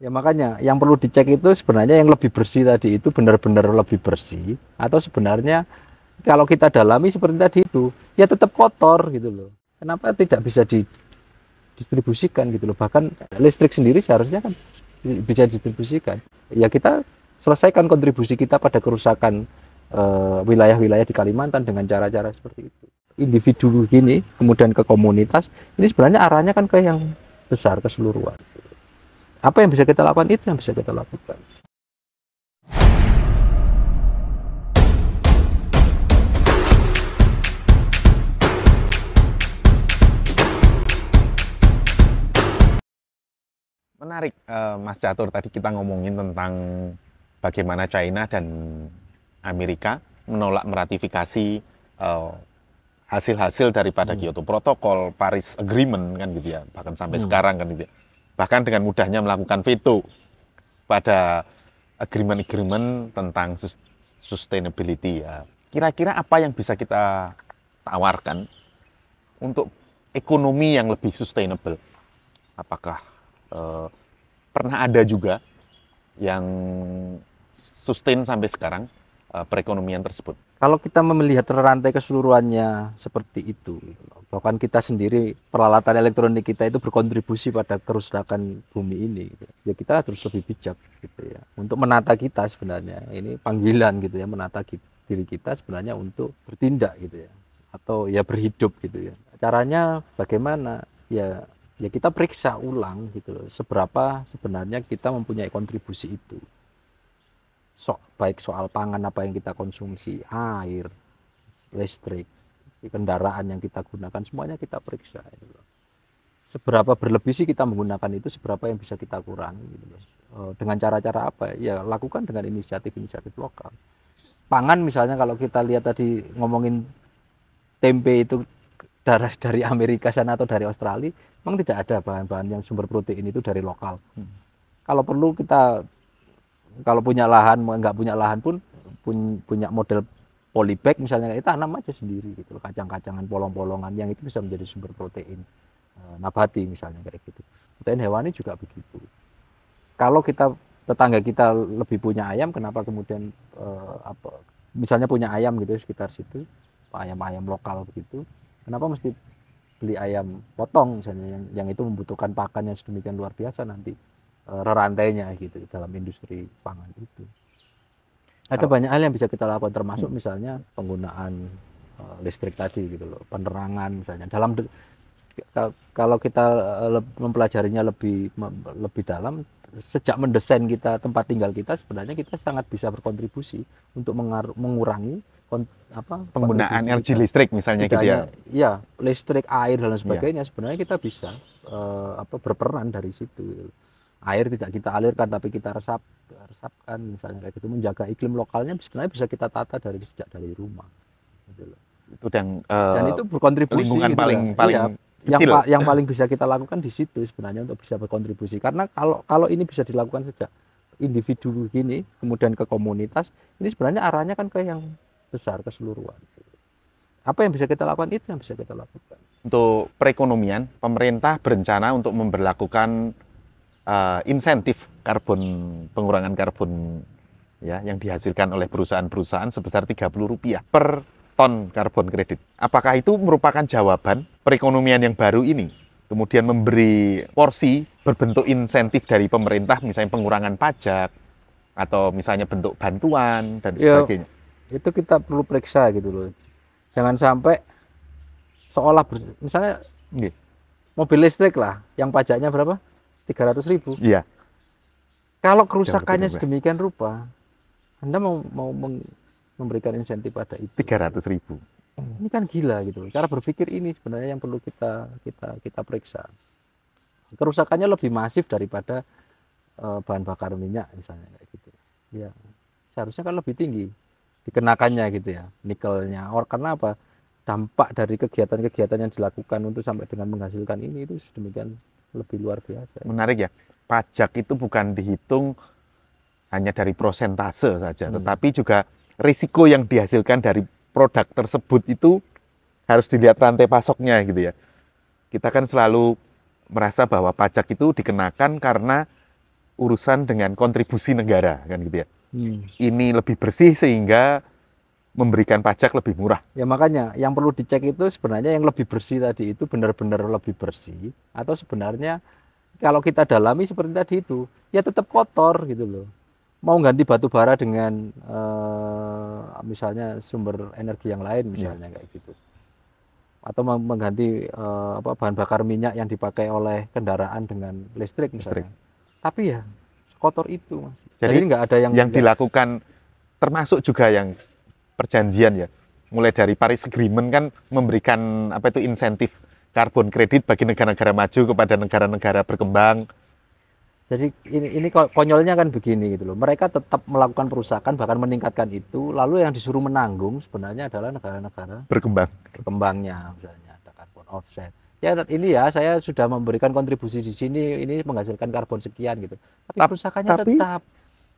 Ya makanya yang perlu dicek itu sebenarnya yang lebih bersih tadi itu benar-benar lebih bersih atau sebenarnya kalau kita dalami seperti tadi itu ya tetap kotor gitu loh. Kenapa tidak bisa didistribusikan gitu loh? Bahkan listrik sendiri seharusnya kan bisa didistribusikan. Ya kita selesaikan kontribusi kita pada kerusakan eh, wilayah-wilayah di Kalimantan dengan cara-cara seperti itu. Individu gini kemudian ke komunitas ini sebenarnya arahnya kan ke yang besar keseluruhan. Apa yang bisa kita lakukan itu yang bisa kita lakukan. Menarik, uh, Mas Catur. Tadi kita ngomongin tentang bagaimana China dan Amerika menolak meratifikasi hasil eh, hasil-hasil daripada hmm. Kyoto Protocol, Paris Agreement kan gitu ya, bahkan sampai hmm. sekarang kan gitu ya bahkan dengan mudahnya melakukan veto pada agreement-agreement tentang sustainability ya. Kira-kira apa yang bisa kita tawarkan untuk ekonomi yang lebih sustainable? Apakah eh, pernah ada juga yang sustain sampai sekarang eh, perekonomian tersebut? kalau kita melihat rantai keseluruhannya seperti itu bahkan kita sendiri peralatan elektronik kita itu berkontribusi pada kerusakan bumi ini gitu. ya kita harus lebih bijak gitu ya untuk menata kita sebenarnya ini panggilan gitu ya menata diri kita sebenarnya untuk bertindak gitu ya atau ya berhidup gitu ya caranya bagaimana ya ya kita periksa ulang gitu loh seberapa sebenarnya kita mempunyai kontribusi itu so, baik soal pangan apa yang kita konsumsi, air, listrik, kendaraan yang kita gunakan, semuanya kita periksa. Gitu seberapa berlebih sih kita menggunakan itu, seberapa yang bisa kita kurangi. Gitu e, dengan cara-cara apa? Ya lakukan dengan inisiatif-inisiatif lokal. Pangan misalnya kalau kita lihat tadi ngomongin tempe itu darah dari Amerika sana atau dari Australia, memang tidak ada bahan-bahan yang sumber protein itu dari lokal. Hmm. Kalau perlu kita kalau punya lahan nggak punya lahan pun punya model polybag misalnya kita gitu, tanam aja sendiri gitu kacang-kacangan polong-polongan yang itu bisa menjadi sumber protein eh, nabati misalnya kayak gitu protein hewani juga begitu kalau kita tetangga kita lebih punya ayam kenapa kemudian eh, apa misalnya punya ayam gitu ya sekitar situ ayam-ayam lokal begitu kenapa mesti beli ayam potong misalnya yang yang itu membutuhkan pakan yang sedemikian luar biasa nanti Eh, rantainya gitu dalam industri pangan itu. Ada oh. banyak hal yang bisa kita lakukan termasuk hmm. misalnya penggunaan uh, listrik tadi gitu loh, penerangan misalnya. Dalam kalau kita eh, mempelajarinya lebih lebih dalam sejak mendesain kita tempat tinggal kita sebenarnya kita sangat bisa berkontribusi untuk mengurangi apa penggunaan energi listrik misalnya gitu ya. Iya, listrik, air dan iya. sebagainya ya. sebenarnya kita bisa uh, apa berperan dari situ gitu air tidak kita alirkan tapi kita resap resapkan misalnya kayak gitu menjaga iklim lokalnya sebenarnya bisa kita tata dari sejak dari rumah gitu loh. itu dan uh, dan itu berkontribusi lingkungan gitu paling ya. paling iya. kecil. yang, yang paling bisa kita lakukan di situ sebenarnya untuk bisa berkontribusi karena kalau kalau ini bisa dilakukan sejak individu gini kemudian ke komunitas ini sebenarnya arahnya kan ke yang besar keseluruhan apa yang bisa kita lakukan itu yang bisa kita lakukan untuk perekonomian pemerintah berencana untuk memperlakukan uh, insentif karbon pengurangan karbon ya yang dihasilkan oleh perusahaan-perusahaan sebesar 30 rupiah per ton karbon kredit. Apakah itu merupakan jawaban perekonomian yang baru ini? Kemudian memberi porsi berbentuk insentif dari pemerintah misalnya pengurangan pajak atau misalnya bentuk bantuan dan ya, sebagainya. Ya, itu kita perlu periksa gitu loh. Jangan sampai seolah misalnya Gih. mobil listrik lah yang pajaknya berapa? 300 ribu. Iya. Kalau kerusakannya sedemikian rupa, Anda mau mau memberikan insentif pada itu. 300 ribu. Ini kan gila gitu. Cara berpikir ini sebenarnya yang perlu kita kita kita periksa. Kerusakannya lebih masif daripada uh, bahan bakar minyak misalnya kayak gitu. Ya, seharusnya kan lebih tinggi dikenakannya gitu ya, nikelnya. Or karena apa? dampak dari kegiatan-kegiatan yang dilakukan untuk sampai dengan menghasilkan ini itu sedemikian lebih luar biasa. Menarik ya, pajak itu bukan dihitung hanya dari prosentase saja, hmm. tetapi juga risiko yang dihasilkan dari produk tersebut itu harus dilihat rantai pasoknya gitu ya. Kita kan selalu merasa bahwa pajak itu dikenakan karena urusan dengan kontribusi negara kan gitu ya. Hmm. Ini lebih bersih sehingga memberikan pajak lebih murah. Ya makanya yang perlu dicek itu sebenarnya yang lebih bersih tadi itu benar-benar lebih bersih atau sebenarnya kalau kita dalami seperti tadi itu ya tetap kotor gitu loh. Mau ganti batu bara dengan eh, misalnya sumber energi yang lain misalnya ya. kayak gitu. Atau mengganti eh, apa bahan bakar minyak yang dipakai oleh kendaraan dengan listrik misalnya. Tapi ya kotor itu Jadi nggak ada yang yang dilakukan termasuk juga yang perjanjian ya. Mulai dari Paris Agreement kan memberikan apa itu insentif karbon kredit bagi negara-negara maju kepada negara-negara berkembang. Jadi ini, ini konyolnya kan begini gitu loh. Mereka tetap melakukan perusakan bahkan meningkatkan itu. Lalu yang disuruh menanggung sebenarnya adalah negara-negara berkembang. Berkembangnya misalnya ada karbon offset. Ya ini ya saya sudah memberikan kontribusi di sini ini menghasilkan karbon sekian gitu. Tapi Ta perusakannya tapi, tetap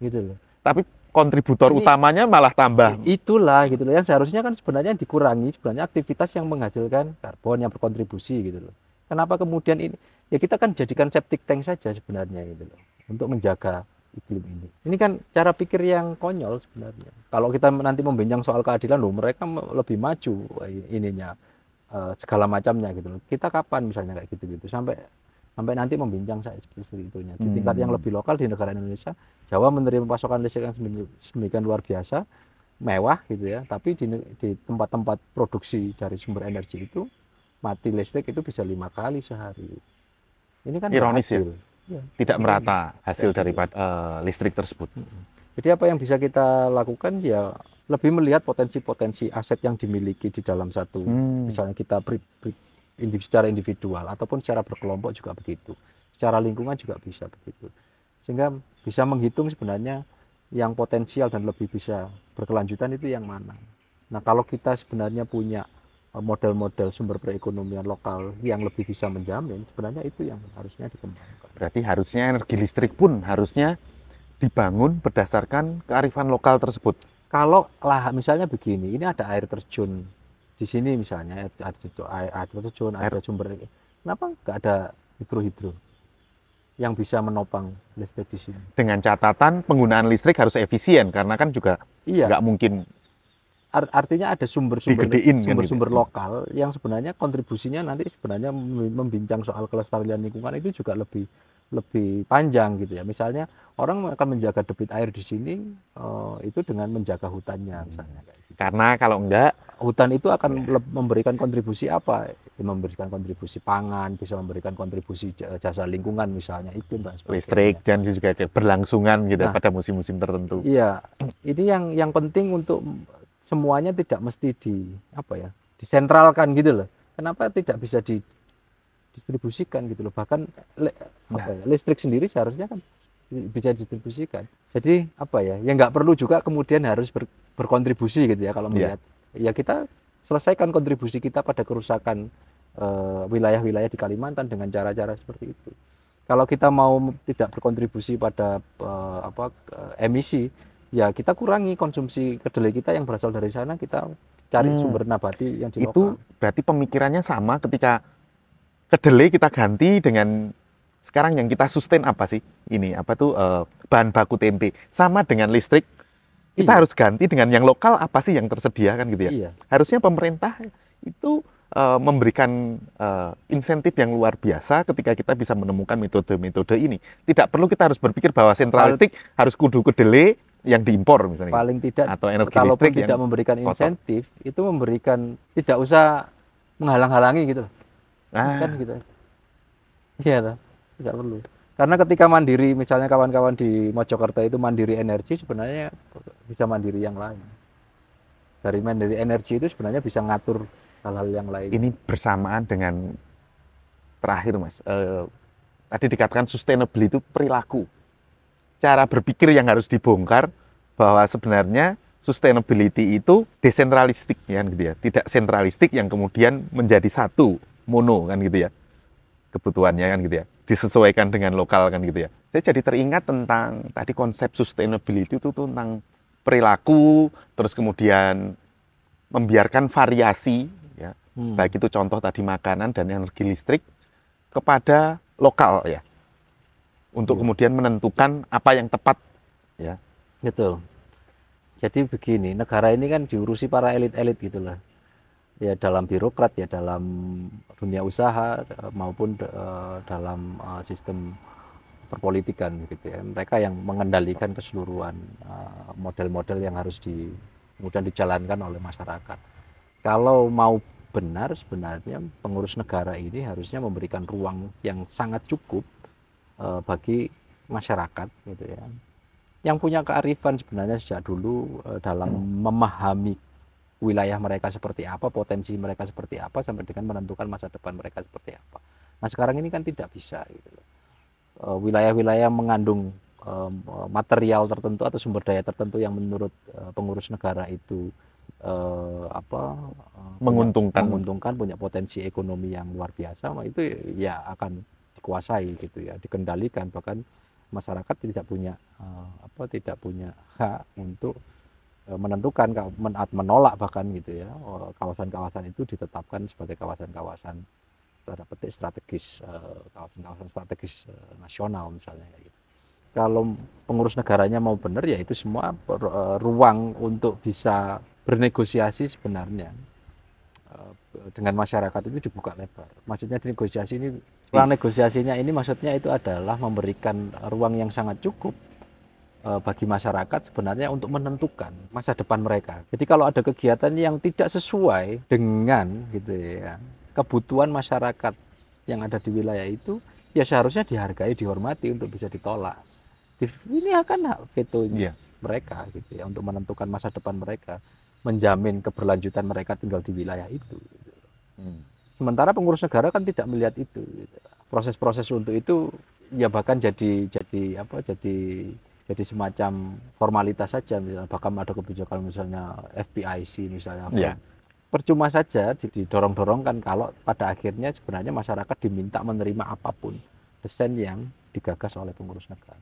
gitu loh. Tapi kontributor Ini, utamanya malah tambah. Itulah gitu loh yang seharusnya kan sebenarnya dikurangi sebenarnya aktivitas yang menghasilkan karbon yang berkontribusi gitu loh. Kenapa kemudian ini ya kita kan jadikan septic tank saja sebenarnya gitu loh untuk menjaga iklim ini. Ini kan cara pikir yang konyol sebenarnya. Kalau kita nanti membincang soal keadilan loh mereka lebih maju eh, ininya eh, segala macamnya gitu loh. Kita kapan misalnya kayak gitu-gitu sampai sampai nanti membincang saya seperti itunya. Di tingkat hmm. yang lebih lokal di negara Indonesia, Jawa menerima pasokan listrik yang semikian luar biasa, mewah gitu ya. Tapi di, di tempat-tempat produksi dari sumber energi itu mati listrik itu bisa lima kali sehari. Ini kan ironis ya? ya. Tidak iya. merata hasil dari uh, eh, listrik tersebut. Jadi apa yang bisa kita lakukan ya lebih melihat potensi-potensi aset yang dimiliki di dalam satu, hmm. misalnya kita secara individual ataupun secara berkelompok juga begitu secara lingkungan juga bisa begitu sehingga bisa menghitung sebenarnya yang potensial dan lebih bisa berkelanjutan itu yang mana nah kalau kita sebenarnya punya e, model-model sumber perekonomian lokal yang lebih bisa menjamin sebenarnya itu yang harusnya dikembangkan berarti harusnya energi listrik pun harusnya dibangun berdasarkan kearifan lokal tersebut kalau lah misalnya begini ini ada air terjun di sini misalnya eh, ada ada terjun, ada sumber kenapa nggak ada mikrohidro yang bisa menopang listrik di sini? Dengan catatan penggunaan listrik harus efisien karena kan juga iya. nggak mungkin artinya ada sumber-sumber sumber-sumber kan gitu. lokal yang sebenarnya kontribusinya nanti sebenarnya membincang soal kelestarian lingkungan itu juga lebih lebih panjang gitu ya. Misalnya orang akan menjaga debit air di sini uh, itu dengan menjaga hutannya misalnya. Gitu. Karena kalau enggak hutan itu akan ya. memberikan kontribusi apa? Ya, memberikan kontribusi pangan, bisa memberikan kontribusi jasa lingkungan misalnya itu dan Listrik dan juga berlangsungan gitu ya nah, pada musim-musim tertentu. Iya. Ini yang yang penting untuk semuanya tidak mesti di apa ya? disentralkan gitu loh. Kenapa tidak bisa di distribusikan gitu loh bahkan le, nah. apa ya, listrik sendiri seharusnya kan bisa didistribusikan jadi apa ya yang nggak perlu juga kemudian harus ber, berkontribusi gitu ya kalau iya. melihat yeah. ya kita selesaikan kontribusi kita pada kerusakan eh, wilayah-wilayah uh, di Kalimantan dengan cara-cara seperti itu kalau kita mau tidak berkontribusi pada uh, apa uh, emisi ya kita kurangi konsumsi kedelai kita yang berasal dari sana kita cari hmm. sumber nabati yang di Itu berarti pemikirannya sama ketika kedelai kita ganti dengan sekarang yang kita sustain apa sih ini apa tuh uh, bahan baku tempe sama dengan listrik kita iya. harus ganti dengan yang lokal apa sih yang tersedia kan gitu ya iya. harusnya pemerintah itu uh, memberikan uh, insentif yang luar biasa ketika kita bisa menemukan metode-metode ini. Tidak perlu kita harus berpikir bahwa sentralistik paling, harus kudu kedele yang diimpor misalnya. Paling tidak atau energi listrik tidak memberikan kotor. insentif itu memberikan tidak usah menghalang-halangi gitu kan ah. gitu iya lah, tidak perlu karena ketika mandiri misalnya kawan-kawan di Mojokerto itu mandiri energi sebenarnya bisa mandiri yang lain dari mandiri energi itu sebenarnya bisa ngatur hal-hal yang lain ini bersamaan dengan terakhir mas uh, tadi dikatakan sustainable itu perilaku cara berpikir yang harus dibongkar bahwa sebenarnya sustainability itu desentralistik ya gitu ya tidak sentralistik yang kemudian menjadi satu mono kan gitu ya kebutuhannya kan gitu ya disesuaikan dengan lokal kan gitu ya saya jadi teringat tentang tadi konsep sustainability itu tentang perilaku terus kemudian membiarkan variasi ya hmm. baik itu contoh tadi makanan dan energi listrik kepada lokal ya untuk hmm. kemudian menentukan apa yang tepat ya betul jadi begini negara ini kan diurusi para elit-elit gitulah ya dalam birokrat ya dalam dunia usaha maupun uh, dalam uh, sistem perpolitikan gitu ya mereka yang mengendalikan keseluruhan eh, model-model uh, yang harus di kemudian dijalankan oleh masyarakat kalau mau benar sebenarnya pengurus negara ini harusnya memberikan ruang yang sangat cukup uh, bagi masyarakat gitu ya yang punya kearifan sebenarnya sejak dulu uh, dalam hmm. memahami wilayah mereka seperti apa, potensi mereka seperti apa, sampai dengan menentukan masa depan mereka seperti apa. Nah sekarang ini kan tidak bisa. Gitu. Eh, wilayah-wilayah mengandung eh, material tertentu atau sumber daya tertentu yang menurut eh, pengurus negara itu apa menguntungkan menguntungkan punya potensi ekonomi yang luar biasa itu ya akan dikuasai gitu ya dikendalikan bahkan masyarakat tidak punya uh, apa tidak punya hak untuk Eh, menentukan menolak bahkan gitu ya oh, kawasan-kawasan itu ditetapkan sebagai kawasan-kawasan tanda petik strategis eh, kawasan-kawasan strategis eh, nasional misalnya gitu. Kalau pengurus negaranya mau benar ya itu semua ruang untuk bisa bernegosiasi sebenarnya dengan masyarakat itu dibuka lebar. Maksudnya di negosiasi ini, iya. ruang negosiasinya ini maksudnya itu adalah memberikan ruang yang sangat cukup Eh, bagi masyarakat sebenarnya untuk menentukan masa depan mereka. Jadi kalau ada kegiatan yang tidak sesuai dengan gitu ya kebutuhan masyarakat yang ada di wilayah itu, ya seharusnya dihargai, dihormati untuk bisa ditolak. Ini akan hak vetonya yeah. mereka gitu ya untuk menentukan masa depan mereka, menjamin keberlanjutan mereka tinggal di wilayah itu. Hmm. Sementara pengurus negara kan tidak melihat itu. Gitu. Proses-proses gitu. untuk itu ya bahkan jadi jadi apa jadi jadi semacam formalitas saja misalnya bahkan ada kebijakan misalnya FPIC misalnya yeah. percuma saja didorong-dorongkan kalau pada akhirnya sebenarnya masyarakat diminta menerima apapun desain yang digagas oleh pengurus negara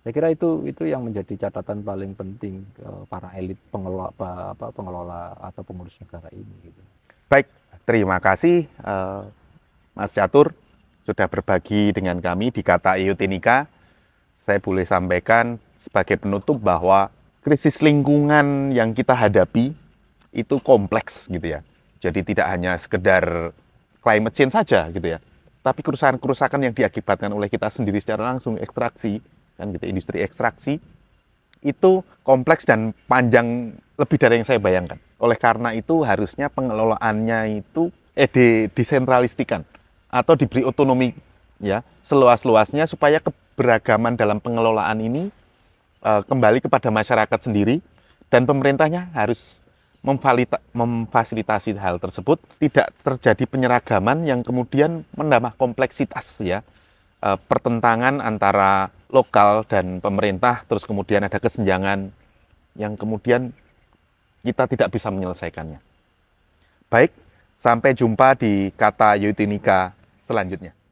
saya kira itu itu yang menjadi catatan paling penting para elit pengelola apa, pengelola atau pengurus negara ini gitu. baik terima kasih uh, Mas Catur sudah berbagi dengan kami di kata IUTINIKA saya boleh sampaikan sebagai penutup bahwa krisis lingkungan yang kita hadapi itu kompleks gitu ya. Jadi tidak hanya sekedar climate change saja gitu ya. Tapi kerusakan-kerusakan yang diakibatkan oleh kita sendiri secara langsung ekstraksi kan gitu industri ekstraksi itu kompleks dan panjang lebih dari yang saya bayangkan. Oleh karena itu harusnya pengelolaannya itu eh desentralistikan atau diberi otonomi ya seluas-luasnya supaya keberagaman dalam pengelolaan ini uh, kembali kepada masyarakat sendiri dan pemerintahnya harus memfasilitasi hal tersebut tidak terjadi penyeragaman yang kemudian menambah kompleksitas ya e, pertentangan antara lokal dan pemerintah terus kemudian ada kesenjangan yang kemudian kita tidak bisa menyelesaikannya. Baik, sampai jumpa di kata Yutinika selanjutnya.